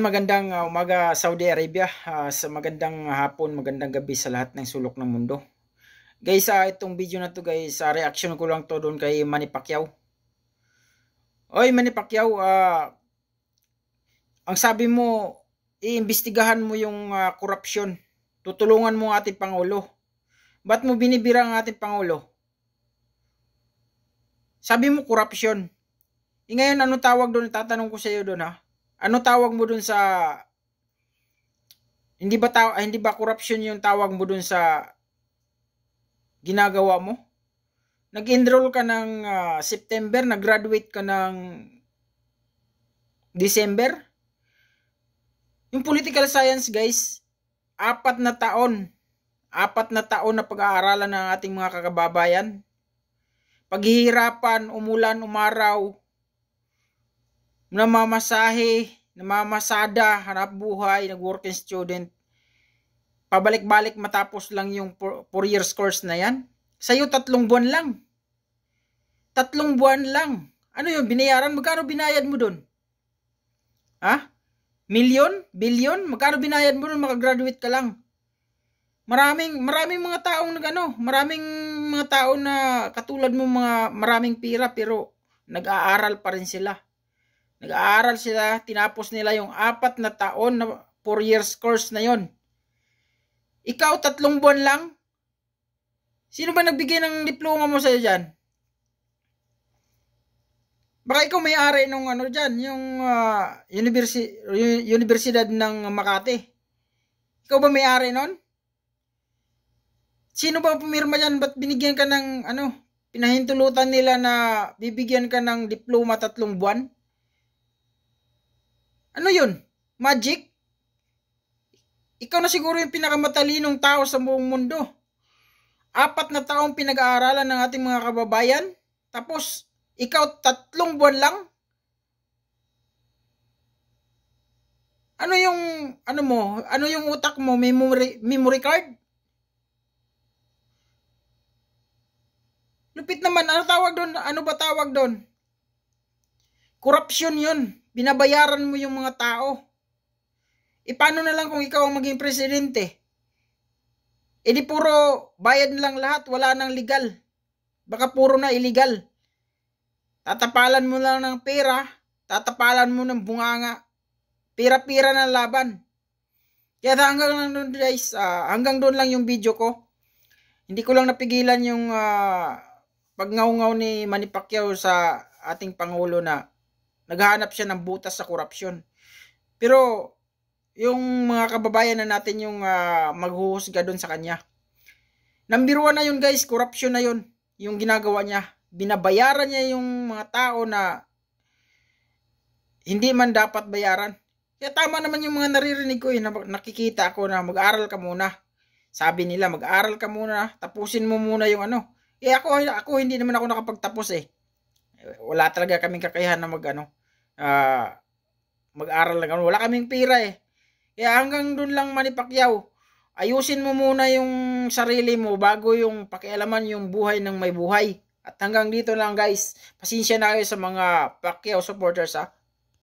Magandang ah, umaga Saudi Arabia, uh, sa magandang hapon, magandang gabi sa lahat ng sulok ng mundo. Guys, uh, itong video na to guys, uh, reaction ko lang to doon kay Manny Pacquiao. Oy Manny Pacquiao, uh, ang sabi mo, iimbestigahan mo yung uh, korupsyon. Tutulungan mo ang ating Pangulo. Ba't mo binibira ang ating Pangulo? Sabi mo korupsyon. E ngayon, ano tawag doon? Tatanong ko sa iyo doon ha ano tawag mo dun sa hindi ba taw, ah, hindi ba corruption yung tawag mo dun sa ginagawa mo? Nag-enroll ka ng uh, September, nag-graduate ka ng December. Yung political science, guys, apat na taon. Apat na taon na pag-aaralan ng ating mga kakababayan paghihirapan, umulan, umaraw, namamasahe, namamasada, harap buhay, nag-working student. Pabalik-balik matapos lang yung 4 years course na yan. Sa'yo tatlong buwan lang. Tatlong buwan lang. Ano yung binayaran? Magkano binayad mo dun? Ha? Million? Billion? Magkano binayad mo dun? Makagraduate ka lang. Maraming, maraming mga taong nagano, maraming mga tao na katulad mo mga maraming pira pero nag-aaral pa rin sila. Nag-aaral sila, tinapos nila yung apat na taon na 4 years course na yon. Ikaw, tatlong buwan lang? Sino ba nagbigay ng diploma mo sa'yo dyan? Baka ikaw may-ari nung ano dyan, yung uh, universi Universidad ng Makati. Ikaw ba may-ari nun? Sino ba pumirma dyan? Ba't binigyan ka ng ano, pinahintulutan nila na bibigyan ka ng diploma tatlong buwan? Ano yun? Magic? Ikaw na siguro yung pinakamatalinong tao sa buong mundo. Apat na taong pinag-aaralan ng ating mga kababayan. Tapos, ikaw tatlong buwan lang? Ano yung, ano mo, ano yung utak mo, memory, memory card? Lupit naman, ano tawag doon? Ano ba tawag doon? Korupsyon yun. Binabayaran mo yung mga tao. E paano na lang kung ikaw ang maging presidente? E di puro bayad lang lahat, wala nang legal. Baka puro na illegal. Tatapalan mo lang ng pera, tatapalan mo ng bunganga. Pira-pira na laban. Kaya hanggang lang doon guys, uh, hanggang doon lang yung video ko. Hindi ko lang napigilan yung uh, pagngaw-ngaw ni Manny Pacquiao sa ating Pangulo na Naghahanap siya ng butas sa korupsyon. Pero yung mga kababayan na natin yung uh, maghuhusga doon sa kanya. Number one na yun guys, corruption na yun. Yung ginagawa niya. Binabayaran niya yung mga tao na hindi man dapat bayaran. Kaya tama naman yung mga naririnig ko eh. Nakikita ako na mag-aral ka muna. Sabi nila mag-aral ka muna. Tapusin mo muna yung ano. Eh ako, ako hindi naman ako nakapagtapos eh. Wala talaga kaming kakayahan na mag ano uh, mag-aral lang ganun. Wala kaming pira eh. Kaya hanggang doon lang manipakyaw. Ayusin mo muna yung sarili mo bago yung pakialaman yung buhay ng may buhay. At hanggang dito lang guys. Pasensya na kayo sa mga pakyaw supporters ha. Ah.